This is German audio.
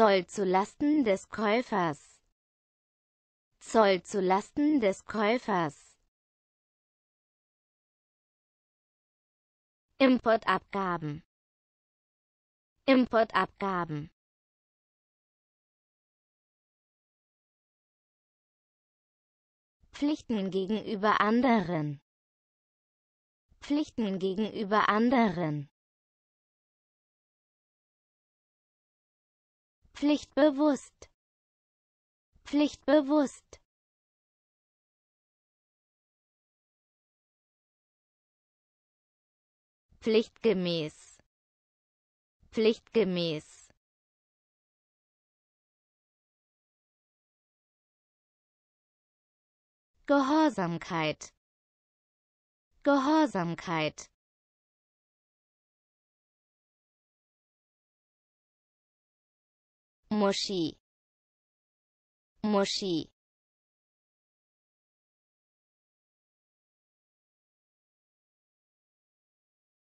Zoll zu Lasten des Käufers Zoll zu Lasten des Käufers Importabgaben Importabgaben Pflichten gegenüber anderen Pflichten gegenüber anderen Pflichtbewusst. Pflichtbewusst. Pflichtgemäß. Pflichtgemäß. Gehorsamkeit. Gehorsamkeit. もし、もし、